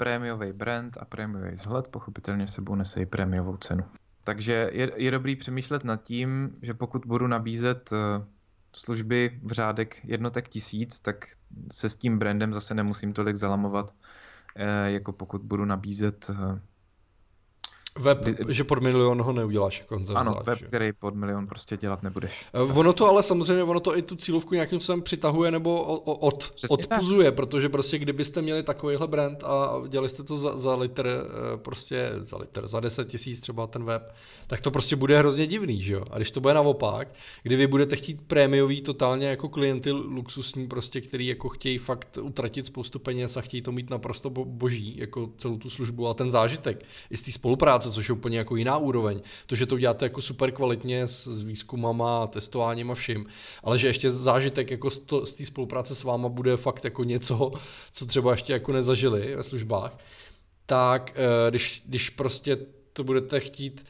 prémiový brand a prémiový vzhled pochopitelně sebou nese i prémiovou cenu. Takže je, je dobrý přemýšlet nad tím, že pokud budu nabízet eh, služby v řádek jednotek tisíc, tak se s tím brandem zase nemusím tolik zalamovat, eh, jako pokud budu nabízet eh, Web, že pod milion ho neuděláš jako on Ano, web, že? který pod milion prostě dělat nebudeš. Eh, ono to ale samozřejmě, ono to i tu cílovku nějakým způsobem přitahuje nebo od, odpuzuje, tak. protože prostě kdybyste měli takovýhle brand a dělali jste to za, za litr, eh, prostě za litr, za 10 tisíc třeba ten web, tak to prostě bude hrozně divný, že jo? A když to bude naopak, kdy vy budete chtít prémiový totálně jako klienty luxusní prostě, který jako chtějí fakt utratit spoustu peněz a chtějí to mít naprosto boží, jako celou tu službu a ten zážitek i z té spolupráce práce, což je úplně jako jiná úroveň. To, že to uděláte jako super kvalitně s, s výzkumama, testováním a vším, ale že ještě zážitek jako z, to, z té spolupráce s váma bude fakt jako něco, co třeba ještě jako nezažili ve službách, tak eh, když, když prostě to budete chtít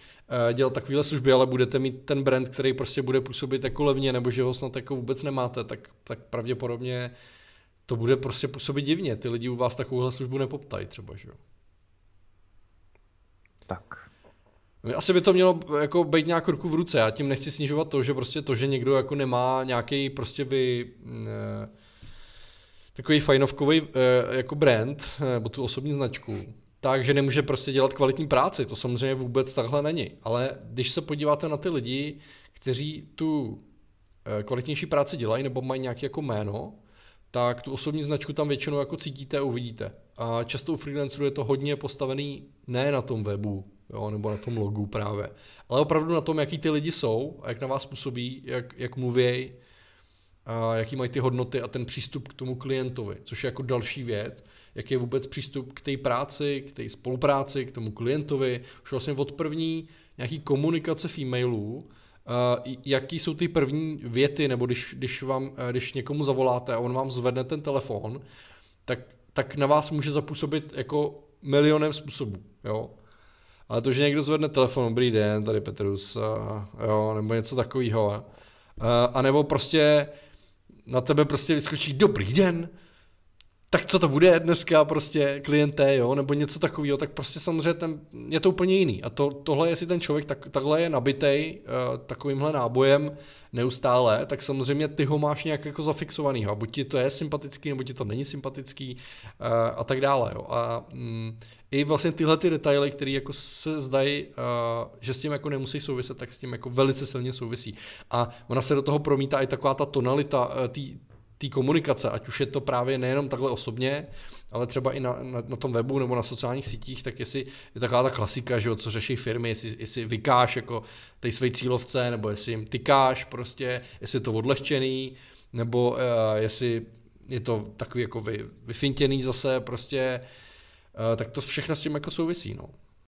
eh, dělat takovéhle služby, ale budete mít ten brand, který prostě bude působit jako levně, nebo že ho snad jako vůbec nemáte, tak, tak pravděpodobně to bude prostě působit divně. Ty lidi u vás takovouhle službu nepoptají třeba, že jo? tak. Asi by to mělo jako být nějak ruku v ruce. Já tím nechci snižovat to, že prostě to, že někdo jako nemá nějaký prostě by mm, eh, takový fajnovkový eh, jako brand eh, nebo tu osobní značku, takže nemůže prostě dělat kvalitní práci. To samozřejmě vůbec takhle není. Ale když se podíváte na ty lidi, kteří tu kvalitnější práci dělají nebo mají nějaké jako jméno, tak tu osobní značku tam většinou jako cítíte a uvidíte. A často u freelancerů je to hodně postavený ne na tom webu, jo, nebo na tom logu právě, ale opravdu na tom, jaký ty lidi jsou a jak na vás působí, jak, jak mluvějí, a jaký mají ty hodnoty a ten přístup k tomu klientovi, což je jako další věc, jak je vůbec přístup k té práci, k té spolupráci, k tomu klientovi, už vlastně od první nějaký komunikace v e-mailu, Eh, jaký jsou ty první věty, nebo když, když, vám, eh, když někomu zavoláte a on vám zvedne ten telefon, tak, tak na vás může zapůsobit jako milionem způsobů, jo. Ale to, že někdo zvedne telefon, dobrý den, tady Petrus, eh, jo, nebo něco takového, a nebo prostě na tebe prostě vyskočí dobrý den, tak co to bude dneska prostě klienté, jo, nebo něco takového, tak prostě samozřejmě ten, je to úplně jiný. A to, tohle, jestli ten člověk tak, takhle je nabitej uh, takovýmhle nábojem neustále, tak samozřejmě ty ho máš nějak jako a Buď ti to je sympatický, nebo ti to není sympatický uh, a tak dále, jo. A mm, i vlastně tyhle ty detaily, které jako se zdají, uh, že s tím jako nemusí souviset, tak s tím jako velice silně souvisí. A ona se do toho promítá i taková ta tonalita uh, tý, té komunikace, ať už je to právě nejenom takhle osobně, ale třeba i na, na, na tom webu nebo na sociálních sítích, tak jestli je taková ta klasika, že jo, co řeší firmy, jestli, jestli vykáš jako té své cílovce, nebo jestli jim tykáš prostě, jestli je to odlehčený, nebo uh, jestli je to takový jako vy, vyfintěný zase prostě, uh, tak to všechno s tím jako souvisí, no.